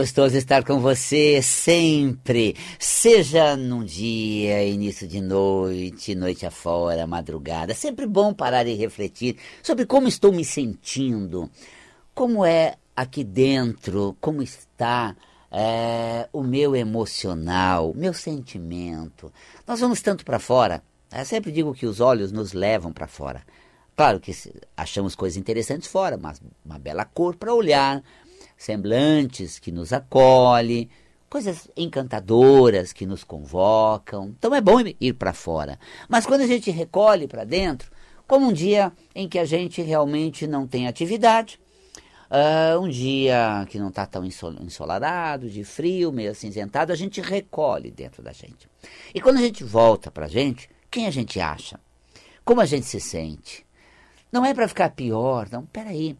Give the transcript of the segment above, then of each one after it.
gostoso estar com você sempre, seja num dia, início de noite, noite afora, madrugada. Sempre bom parar e refletir sobre como estou me sentindo, como é aqui dentro, como está é, o meu emocional, meu sentimento. Nós vamos tanto para fora. Eu sempre digo que os olhos nos levam para fora. Claro que achamos coisas interessantes fora, mas uma bela cor para olhar, semblantes que nos acolhe, coisas encantadoras que nos convocam. Então é bom ir para fora. Mas quando a gente recolhe para dentro, como um dia em que a gente realmente não tem atividade, uh, um dia que não está tão ensolarado, de frio, meio acinzentado, a gente recolhe dentro da gente. E quando a gente volta para a gente, quem a gente acha? Como a gente se sente? Não é para ficar pior, não. Peraí,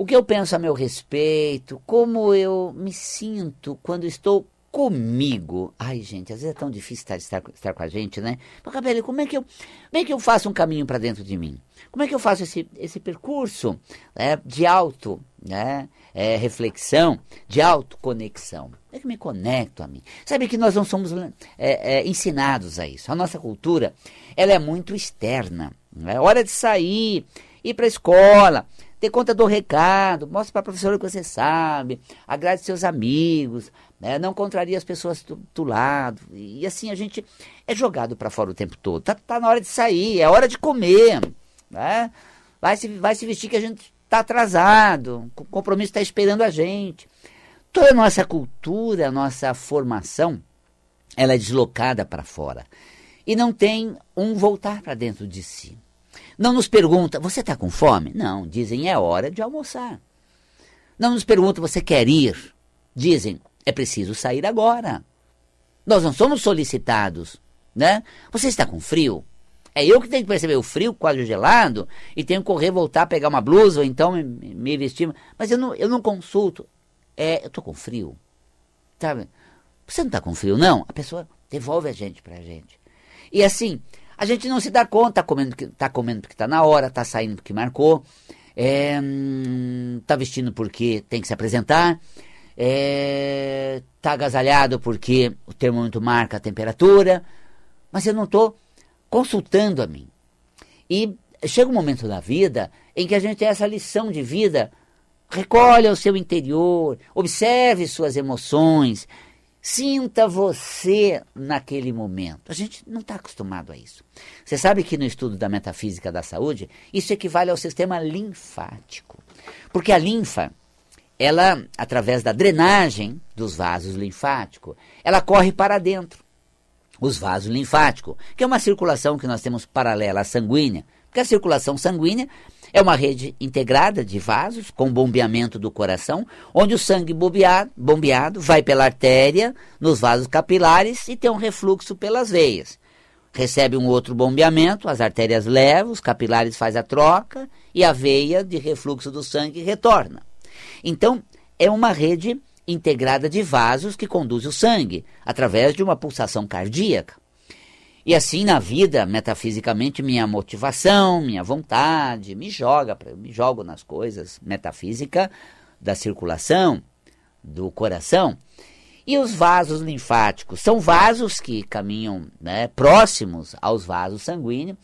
o que eu penso a meu respeito, como eu me sinto quando estou comigo. Ai, gente, às vezes é tão difícil estar, estar, estar com a gente, né? Mas, Cabelo, como é que eu, como é que eu faço um caminho para dentro de mim? Como é que eu faço esse, esse percurso né, de auto né, é, reflexão, de autoconexão? Como é que eu me conecto a mim? Sabe que nós não somos né, é, é, ensinados a isso. A nossa cultura ela é muito externa. é hora de sair, ir para a escola, Dê conta do recado, mostre para a professora o que você sabe, agrade seus amigos, né? não contraria as pessoas do, do, lado. E assim a gente é jogado para fora o tempo todo. Tá, tá, na hora de sair, é hora de comer. Né? Vai, se, vai se vestir que a gente está atrasado, o compromisso está esperando a gente. Toda a nossa cultura, a nossa formação, ela é deslocada para fora. E não tem um voltar para dentro de si. Não nos pergunta, você está com fome? Não, dizem, é hora de almoçar. Não nos pergunta, você quer ir? Dizem, é preciso sair agora. Nós não somos solicitados, né? Você está com frio? É eu que tenho que perceber o frio, quase gelado, e tenho que correr, voltar, pegar uma blusa, ou então me, me vestir. Mas eu não, eu não consulto. É, eu estou com frio. Sabe? Você não está com frio, não? A pessoa devolve a gente para a gente. E assim, a gente não se dá conta, comendo que tá comendo porque tá na hora, tá saindo porque marcou, é, hum, tá vestindo porque tem que se apresentar, é, tá agasalhado porque o termômetro marca a temperatura, mas eu não tô consultando a mim. E chega um momento da vida em que a gente tem essa lição de vida Recolha o seu interior, observe suas emoções, Sinta você naquele momento. A gente não está acostumado a isso. Você sabe que no estudo da metafísica da saúde, isso equivale ao sistema linfático. Porque a linfa, ela, através da drenagem dos vasos linfáticos, ela corre para dentro. Os vasos linfáticos, que é uma circulação que nós temos paralela à sanguínea, porque a circulação sanguínea é uma rede integrada de vasos com bombeamento do coração, onde o sangue bombeado, bombeado vai pela artéria, nos vasos capilares e tem um refluxo pelas veias. Recebe um outro bombeamento, as artérias levam, os capilares faz a troca e a veia de refluxo do sangue retorna. Então, é uma rede integrada de vasos que conduz o sangue através de uma pulsação cardíaca. E assim na vida, metafisicamente, minha motivação, minha vontade, me joga, me jogo nas coisas metafísica da circulação do coração. E os vasos linfáticos são vasos que caminham né, próximos aos vasos sanguíneos,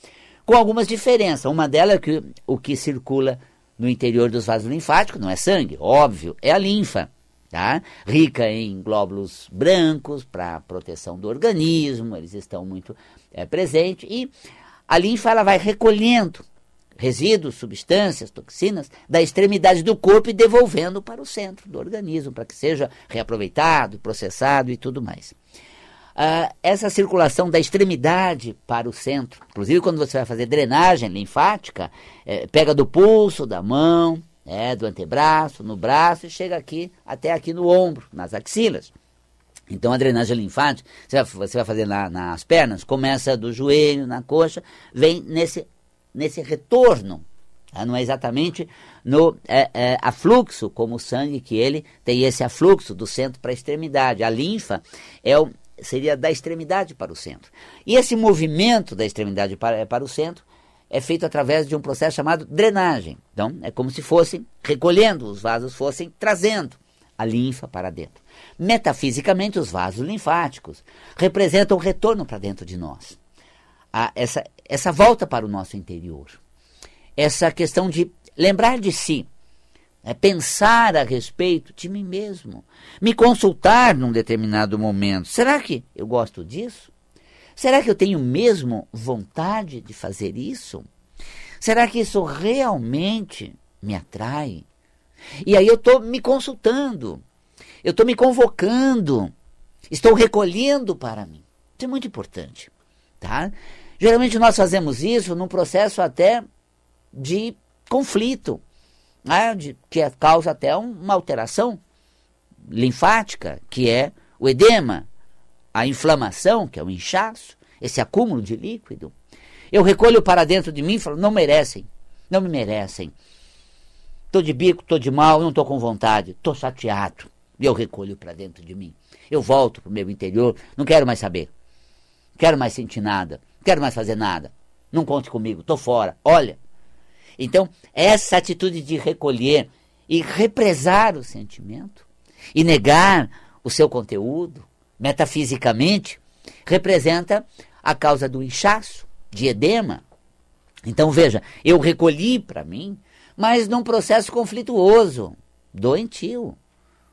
com algumas diferenças. Uma delas é que o que circula no interior dos vasos linfáticos não é sangue, óbvio, é a linfa tá? rica em glóbulos brancos para proteção do organismo, eles estão muito é, presentes, e a linfa ela vai recolhendo resíduos, substâncias, toxinas da extremidade do corpo e devolvendo para o centro do organismo, para que seja reaproveitado, processado e tudo mais. Uh, essa circulação da extremidade para o centro, inclusive quando você vai fazer drenagem linfática, é, pega do pulso, da mão, né, do antebraço, no braço e chega aqui até aqui no ombro, nas axilas. Então a drenagem linfática, você vai, fazer nas pernas, começa do joelho, na coxa, vem nesse, nesse retorno. Tá? Não é exatamente no é, é, afluxo, como o sangue, que ele tem esse afluxo do centro para a extremidade. A linfa é o, seria da extremidade para o centro. E esse movimento da extremidade para, é para o centro é feito através de um processo chamado drenagem. Então, é como se fossem recolhendo, os vasos fossem trazendo a linfa para dentro. Metafisicamente, os vasos linfáticos representam o retorno para dentro de nós. A, essa, essa volta para o nosso interior. Essa questão de lembrar de si. É pensar a respeito de mim mesmo. Me consultar num determinado momento. Será que eu gosto disso? Será que eu tenho mesmo vontade de fazer isso? Será que isso realmente me atrai? E aí eu estou me consultando, eu estou me convocando, estou recolhendo para mim. Isso é muito importante, tá? Geralmente nós fazemos isso num processo até de conflito, né? de, que é, causa até um, uma alteração linfática, que é o edema, a inflamação, que é o inchaço, esse acúmulo de líquido, eu recolho para dentro de mim e falo: não merecem, não me merecem. Estou de bico, estou de mal, não estou com vontade, estou chateado. E eu recolho para dentro de mim. Eu volto para o meu interior, não quero mais saber. Não quero mais sentir nada, não quero mais fazer nada. Não conte comigo, estou fora, olha. Então, essa atitude de recolher e represar o sentimento e negar o seu conteúdo, metafisicamente, representa a causa do inchaço, de edema. Então veja, eu recolhi para mim, mas num processo conflituoso, doentio.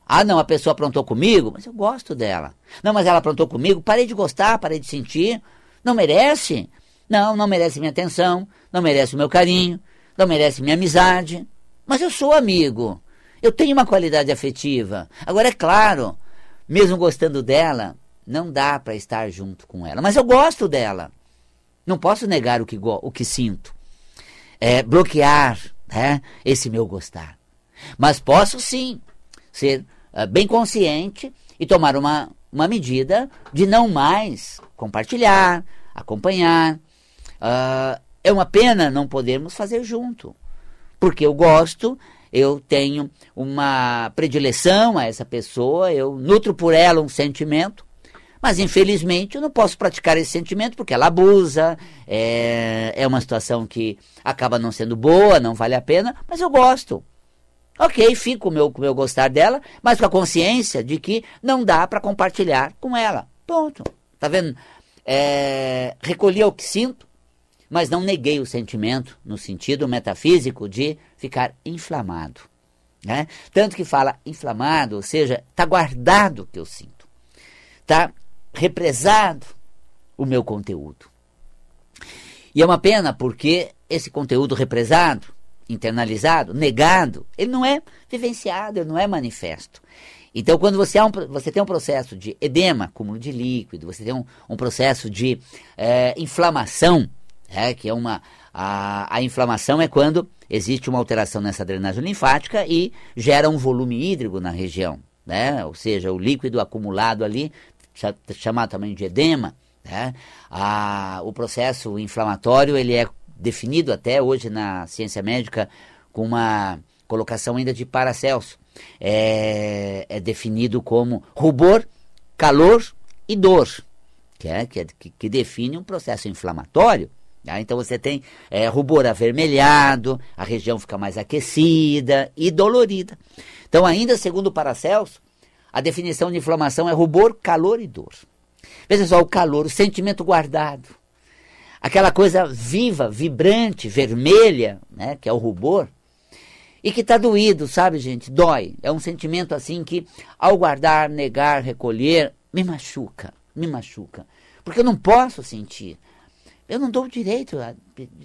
Ah, não, a pessoa aprontou comigo, mas eu gosto dela. Não, mas ela aprontou comigo, parei de gostar, parei de sentir. Não merece? Não, não merece minha atenção, não merece o meu carinho, não merece minha amizade. Mas eu sou amigo. Eu tenho uma qualidade afetiva. Agora, é claro, mesmo gostando dela, não dá para estar junto com ela. Mas eu gosto dela. Não posso negar o que, o que sinto. É, bloquear né, esse meu gostar. Mas posso sim ser ah, bem consciente e tomar uma, uma medida de não mais compartilhar, acompanhar. Uh, é uma pena não podermos fazer junto. Porque eu gosto eu tenho uma predileção a essa pessoa, eu nutro por ela um sentimento, mas infelizmente eu não posso praticar esse sentimento porque ela abusa, é, é uma situação que acaba não sendo boa, não vale a pena, mas eu gosto. Ok, fico com o meu, meu gostar dela, mas com a consciência de que não dá para compartilhar com ela. Ponto. Tá vendo? É, recolhi o que sinto, mas não neguei o sentimento no sentido metafísico de ficar inflamado. Né? Tanto que fala inflamado, ou seja, está guardado o que eu sinto, está represado o meu conteúdo. E é uma pena porque esse conteúdo represado, internalizado, negado, ele não é vivenciado, ele não é manifesto. Então, quando você, é um, você tem um processo de edema, acúmulo de líquido, você tem um, um processo de é, inflamação, é, que é uma a, a inflamação é quando existe uma alteração nessa drenagem linfática e gera um volume hídrico na região, né? Ou seja, o líquido acumulado ali, chamado também de edema, né? A, o processo inflamatório ele é definido até hoje na ciência médica com uma colocação ainda de Paracelso. É, é definido como rubor, calor e dor, que, é, que, é, que define um processo inflamatório. Ah, então você tem é, rubor avermelhado, a região fica mais aquecida e dolorida. Então, ainda segundo o Paracelso, a definição de inflamação é rubor, calor e dor. Veja só, o calor, o sentimento guardado. Aquela coisa viva, vibrante, vermelha, né, que é o rubor, e que está doído, sabe, gente? Dói. É um sentimento assim que, ao guardar, negar, recolher, me machuca, me machuca. Porque eu não posso sentir eu não dou o direito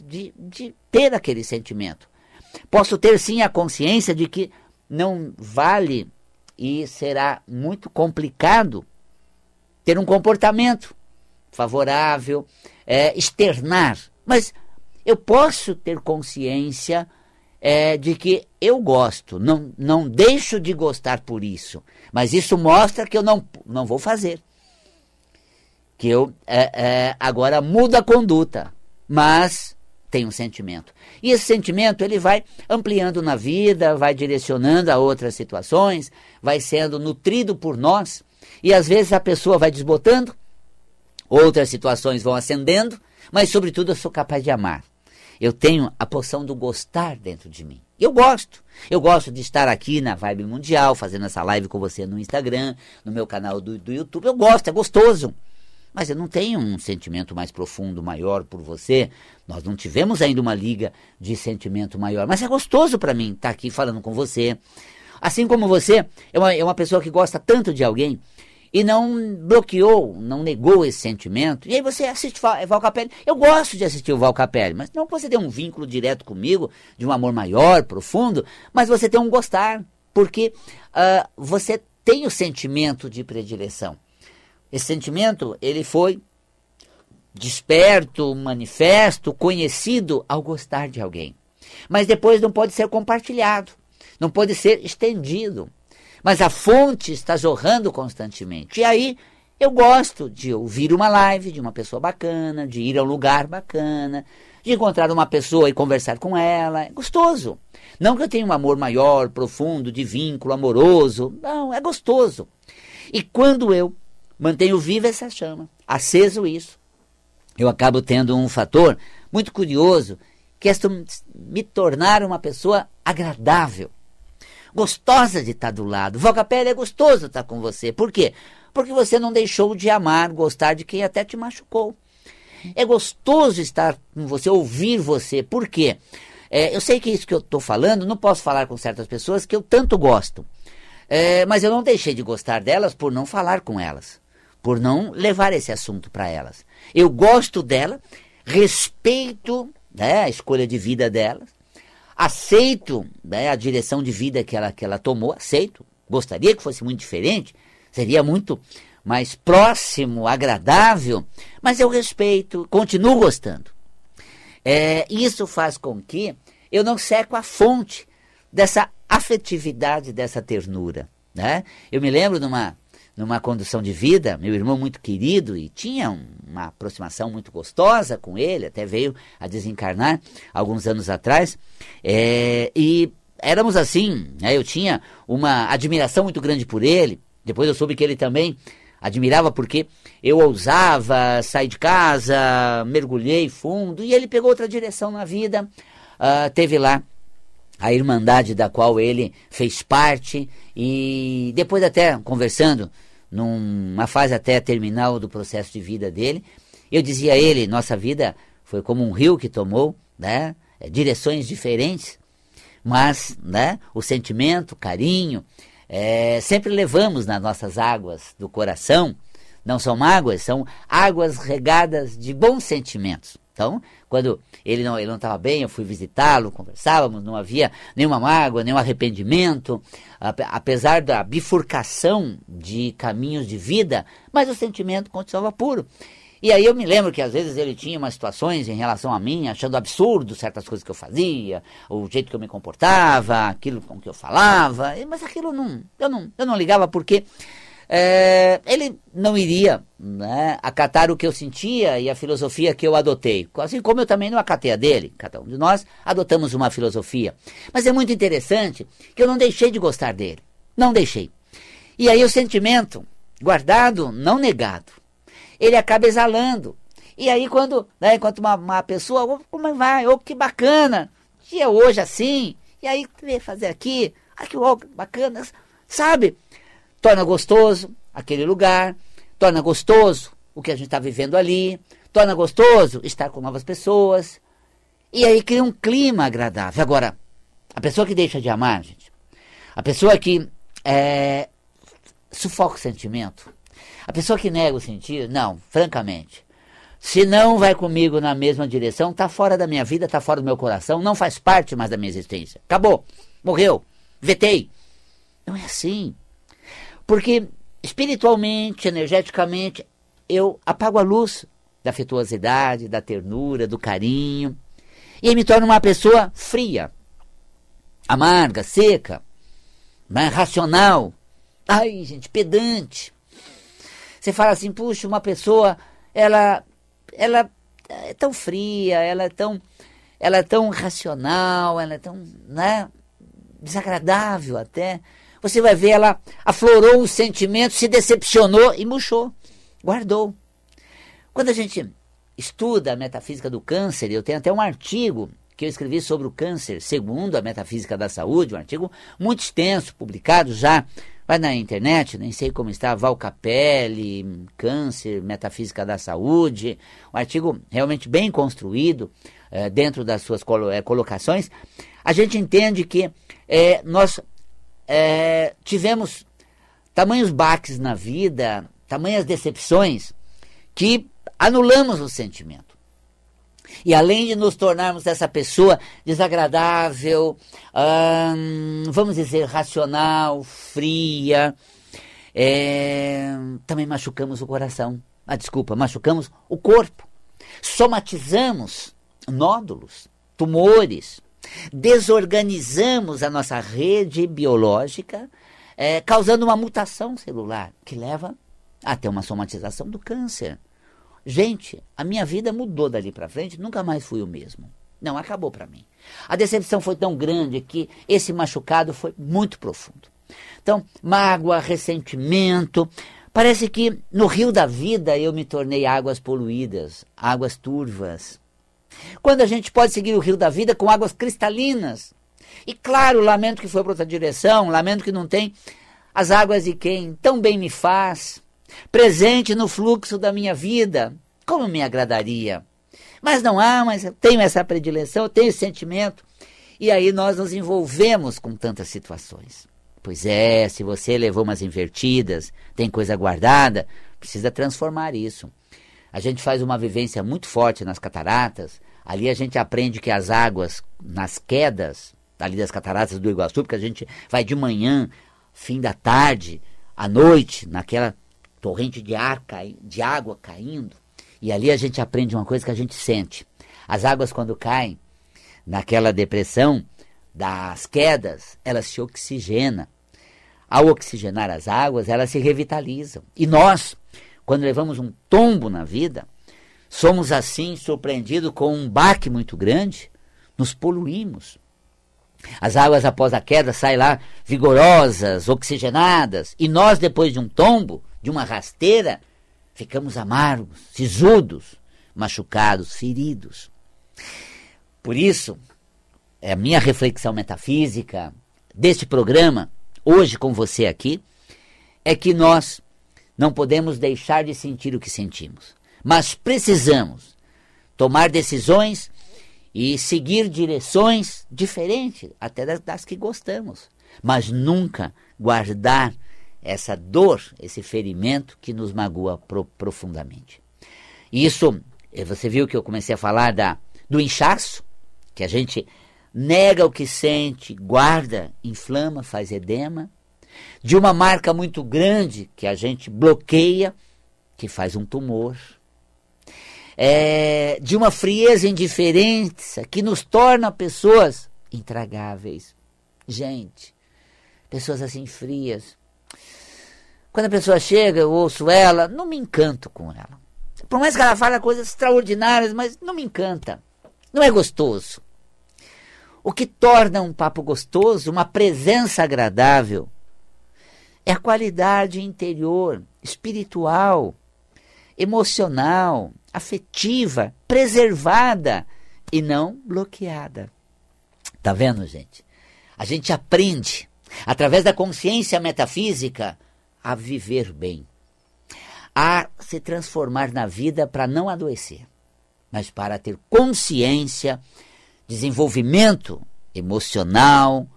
de, de ter aquele sentimento. Posso ter sim a consciência de que não vale e será muito complicado ter um comportamento favorável, é, externar. Mas eu posso ter consciência é, de que eu gosto, não, não deixo de gostar por isso. Mas isso mostra que eu não, não vou fazer que eu é, é, agora muda a conduta, mas tem um sentimento. E esse sentimento ele vai ampliando na vida, vai direcionando a outras situações, vai sendo nutrido por nós. E às vezes a pessoa vai desbotando, outras situações vão acendendo, mas sobretudo eu sou capaz de amar. Eu tenho a poção do gostar dentro de mim. Eu gosto. Eu gosto de estar aqui na Vibe Mundial, fazendo essa live com você no Instagram, no meu canal do, do YouTube. Eu gosto, é gostoso. Mas eu não tenho um sentimento mais profundo, maior por você. Nós não tivemos ainda uma liga de sentimento maior. Mas é gostoso para mim estar tá aqui falando com você. Assim como você é uma, é uma pessoa que gosta tanto de alguém e não bloqueou, não negou esse sentimento. E aí você assiste Val Capelli. Eu gosto de assistir o Val Capelli, mas não que você tenha um vínculo direto comigo, de um amor maior, profundo, mas você tem um gostar, porque uh, você tem o sentimento de predileção. Esse sentimento, ele foi desperto, manifesto, conhecido ao gostar de alguém. Mas depois não pode ser compartilhado, não pode ser estendido. Mas a fonte está jorrando constantemente. E aí eu gosto de ouvir uma live de uma pessoa bacana, de ir a um lugar bacana, de encontrar uma pessoa e conversar com ela. É gostoso. Não que eu tenha um amor maior, profundo, de vínculo amoroso. Não, é gostoso. E quando eu Mantenho viva essa chama, aceso isso. Eu acabo tendo um fator muito curioso, que é me tornar uma pessoa agradável, gostosa de estar do lado. Voga Pele é gostoso estar com você. Por quê? Porque você não deixou de amar, gostar de quem até te machucou. É gostoso estar com você, ouvir você. Por quê? É, eu sei que isso que eu estou falando, não posso falar com certas pessoas que eu tanto gosto. É, mas eu não deixei de gostar delas por não falar com elas por não levar esse assunto para elas. Eu gosto dela, respeito né, a escolha de vida delas, aceito né, a direção de vida que ela, que ela tomou, aceito. Gostaria que fosse muito diferente, seria muito mais próximo, agradável, mas eu respeito, continuo gostando. É, isso faz com que eu não seco a fonte dessa afetividade, dessa ternura. Né? Eu me lembro de uma numa condução de vida, meu irmão muito querido e tinha uma aproximação muito gostosa com ele, até veio a desencarnar alguns anos atrás, é, e éramos assim, né? eu tinha uma admiração muito grande por ele, depois eu soube que ele também admirava porque eu ousava, sair de casa, mergulhei fundo e ele pegou outra direção na vida, uh, teve lá a Irmandade da qual ele fez parte e depois até conversando numa fase até terminal do processo de vida dele. Eu dizia a ele, nossa vida foi como um rio que tomou, né? É, direções diferentes, mas, né? O sentimento, carinho, é, sempre levamos nas nossas águas do coração. Não são mágoas, são águas regadas de bons sentimentos. Então, quando ele não ele não estava bem, eu fui visitá-lo, conversávamos, não havia nenhuma mágoa, nenhum arrependimento, apesar da bifurcação de caminhos de vida, mas o sentimento continuava puro. E aí eu me lembro que às vezes ele tinha umas situações em relação a mim, achando absurdo certas coisas que eu fazia, o jeito que eu me comportava, aquilo com que eu falava, mas aquilo não, eu não, eu não ligava porque é, ele não iria né, acatar o que eu sentia e a filosofia que eu adotei. Assim como eu também não acatei a dele. Cada um de nós adotamos uma filosofia. Mas é muito interessante que eu não deixei de gostar dele. Não deixei. E aí o sentimento, guardado, não negado, ele acaba exalando. E aí quando, né, enquanto uma, uma pessoa, oh, como vai? Oh, que bacana! Dia é hoje assim, e aí fazer aqui, Ah, oh, bacana, sabe? torna gostoso aquele lugar, torna gostoso o que a gente está vivendo ali, torna gostoso estar com novas pessoas. E aí cria um clima agradável. Agora, a pessoa que deixa de amar, gente, a pessoa que é, sufoca o sentimento, a pessoa que nega o sentir, não, francamente, se não vai comigo na mesma direção, está fora da minha vida, está fora do meu coração, não faz parte mais da minha existência. Acabou, morreu, vetei. Não é assim. Porque espiritualmente, energeticamente, eu apago a luz da afetuosidade, da ternura, do carinho. E me torno uma pessoa fria, amarga, seca, né? racional. Ai, gente, pedante. Você fala assim, puxa, uma pessoa, ela, ela é tão fria, ela é tão, ela é tão racional, ela é tão, né, desagradável até você vai ver ela aflorou o sentimento, se decepcionou e murchou, guardou. Quando a gente estuda a metafísica do câncer, eu tenho até um artigo que eu escrevi sobre o câncer, segundo a metafísica da saúde, um artigo muito extenso, publicado já, vai na internet, nem sei como está, valcapelli câncer, metafísica da saúde, um artigo realmente bem construído é, dentro das suas eh, colocações, a gente entende que é, nós é, tivemos tamanhos baques na vida, tamanhas decepções, que anulamos o sentimento. E além de nos tornarmos essa pessoa desagradável, hum, vamos dizer, racional, fria, é, também machucamos o coração. Ah, desculpa, machucamos o corpo. Somatizamos nódulos, tumores, Desorganizamos a nossa rede biológica, é, causando uma mutação celular que leva até uma somatização do câncer. Gente, a minha vida mudou dali para frente, nunca mais fui o mesmo. Não, acabou para mim. A decepção foi tão grande que esse machucado foi muito profundo. Então, mágoa, ressentimento. Parece que no rio da vida eu me tornei águas poluídas, águas turvas. Quando a gente pode seguir o rio da vida com águas cristalinas. E claro, lamento que foi para outra direção, lamento que não tem as águas de quem tão bem me faz, presente no fluxo da minha vida, como me agradaria. Mas não há, mas eu tenho essa predileção, eu tenho esse sentimento, e aí nós nos envolvemos com tantas situações. Pois é, se você levou umas invertidas, tem coisa guardada, precisa transformar isso. A gente faz uma vivência muito forte nas cataratas. Ali a gente aprende que as águas nas quedas ali das cataratas do Iguaçu, porque a gente vai de manhã, fim da tarde, à noite, naquela torrente de ar de água caindo. E ali a gente aprende uma coisa que a gente sente. As águas quando caem naquela depressão das quedas, elas se oxigenam. Ao oxigenar as águas, elas se revitalizam. E nós quando levamos um tombo na vida, somos assim surpreendidos com um baque muito grande, nos poluímos. As águas após a queda saem lá vigorosas, oxigenadas, e nós, depois de um tombo, de uma rasteira, ficamos amargos, sisudos, machucados, feridos. Por isso, é a minha reflexão metafísica deste programa, hoje com você aqui, é que nós não podemos deixar de sentir o que sentimos, mas precisamos tomar decisões e seguir direções diferentes, até das, das que gostamos, mas nunca guardar essa dor, esse ferimento que nos magoa pro, profundamente. Isso, eh, você viu que eu comecei a falar da, do inchaço, que a gente nega o que sente, guarda, inflama, faz edema de uma marca muito grande que a gente bloqueia, que faz um tumor. É, de uma frieza indiferença que nos torna pessoas intragáveis. Gente, pessoas assim frias. Quando a pessoa chega, eu ouço ela, não me encanto com ela. Por mais que ela fale coisas extraordinárias, mas não me encanta. Não é gostoso. O que torna um papo gostoso, uma presença agradável, é a qualidade interior, espiritual, emocional, afetiva, preservada e não bloqueada. Tá vendo, gente? A gente aprende, através da consciência metafísica, a viver bem, a se transformar na vida para não adoecer, mas para ter consciência, desenvolvimento emocional,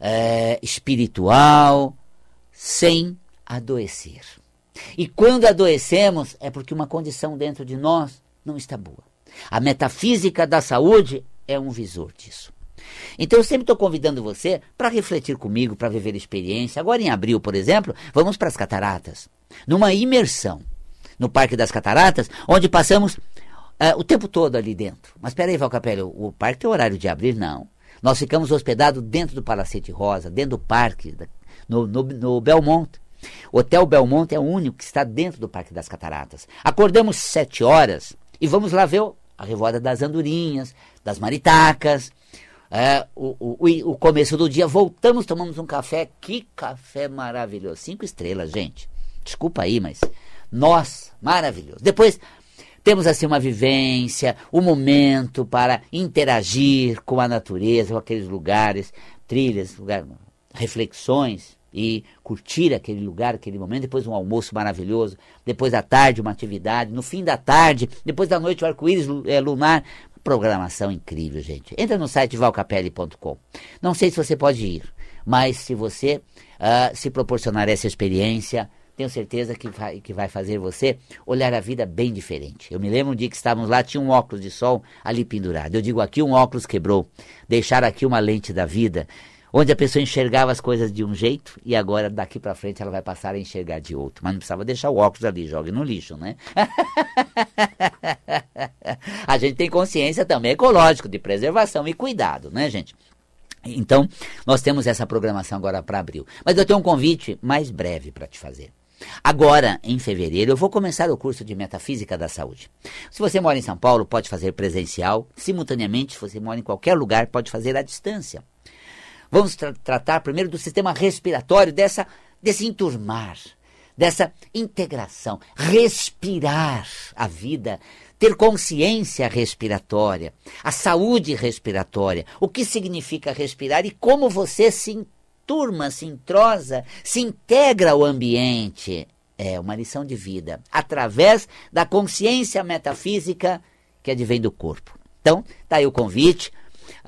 é, espiritual, sem adoecer. E quando adoecemos, é porque uma condição dentro de nós não está boa. A metafísica da saúde é um visor disso. Então eu sempre estou convidando você para refletir comigo, para viver experiência. Agora em abril, por exemplo, vamos para as cataratas, numa imersão no Parque das Cataratas, onde passamos eh, o tempo todo ali dentro. Mas peraí, Valcapelli, o, o parque tem horário de abrir? Não. Nós ficamos hospedados dentro do Palacete Rosa, dentro do parque, da no, no, no Belmont. O Hotel Belmont é o único que está dentro do Parque das Cataratas. Acordamos sete horas e vamos lá ver a revoada das andorinhas, das maritacas, é, o, o, o, começo do dia. Voltamos, tomamos um café. Que café maravilhoso! Cinco estrelas, gente. Desculpa aí, mas nós, maravilhoso. Depois temos assim uma vivência, um momento para interagir com a natureza, com aqueles lugares, trilhas, lugar, reflexões e curtir aquele lugar, aquele momento, depois um almoço maravilhoso, depois da tarde uma atividade, no fim da tarde, depois da noite o arco-íris é, lunar, programação incrível, gente. Entra no site valcapelli.com. Não sei se você pode ir, mas se você uh, se proporcionar essa experiência, tenho certeza que vai, que vai fazer você olhar a vida bem diferente. Eu me lembro um dia que estávamos lá, tinha um óculos de sol ali pendurado. Eu digo aqui um óculos quebrou, deixar aqui uma lente da vida onde a pessoa enxergava as coisas de um jeito e agora daqui para frente ela vai passar a enxergar de outro. Mas não precisava deixar o óculos ali, jogue no lixo, né? a gente tem consciência também ecológico de preservação e cuidado, né, gente? Então, nós temos essa programação agora para abril. Mas eu tenho um convite mais breve para te fazer. Agora, em fevereiro, eu vou começar o curso de Metafísica da Saúde. Se você mora em São Paulo, pode fazer presencial. Simultaneamente, se você mora em qualquer lugar, pode fazer à distância. Vamos tra tratar primeiro do sistema respiratório, dessa desse enturmar, dessa integração, respirar a vida, ter consciência respiratória, a saúde respiratória, o que significa respirar e como você se enturma, se entrosa, se integra ao ambiente. É uma lição de vida, através da consciência metafísica que advém do corpo. Então, está aí o convite.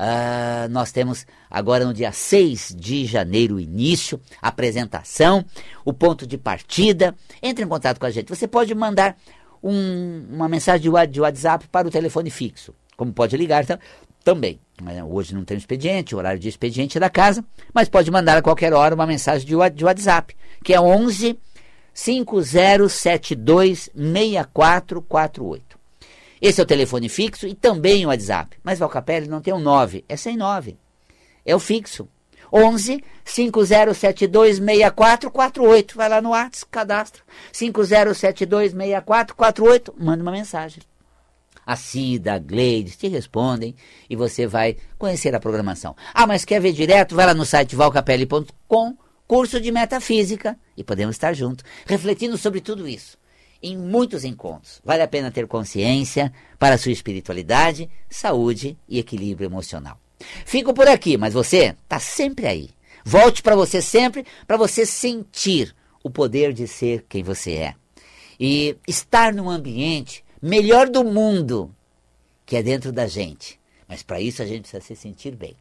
Ah, nós temos agora no dia 6 de janeiro início, apresentação, o ponto de partida. Entre em contato com a gente. Você pode mandar um, uma mensagem de WhatsApp para o telefone fixo, como pode ligar também. É, hoje não tem expediente, o horário de expediente é da casa, mas pode mandar a qualquer hora uma mensagem de WhatsApp, que é 11 5072 6448. Esse é o telefone fixo e também o WhatsApp. Mas Valcapelli não tem um 9, é sem 9. É o fixo. 11 5072 6448. Vai lá no WhatsApp, cadastra. 5072 6448, manda uma mensagem. A Cida, a Gleide te respondem e você vai conhecer a programação. Ah, mas quer ver direto? Vai lá no site valcapelli.com, curso de metafísica e podemos estar juntos, refletindo sobre tudo isso em muitos encontros. Vale a pena ter consciência para sua espiritualidade, saúde e equilíbrio emocional. Fico por aqui, mas você está sempre aí. Volte para você sempre, para você sentir o poder de ser quem você é. E estar num ambiente melhor do mundo, que é dentro da gente. Mas para isso a gente precisa se sentir bem.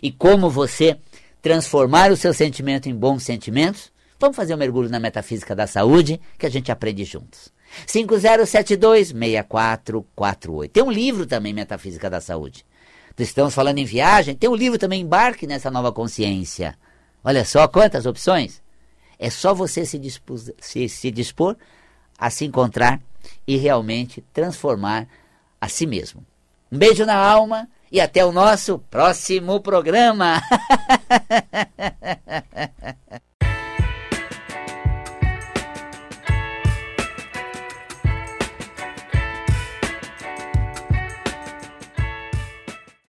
E como você transformar o seu sentimento em bons sentimentos? Vamos fazer um mergulho na metafísica da saúde que a gente aprende juntos. 5072-6448. Tem um livro também, Metafísica da Saúde. Estamos falando em viagem, tem um livro também, Embarque nessa Nova Consciência. Olha só quantas opções. É só você se dispor, se, se dispor a se encontrar e realmente transformar a si mesmo. Um beijo na alma e até o nosso próximo programa.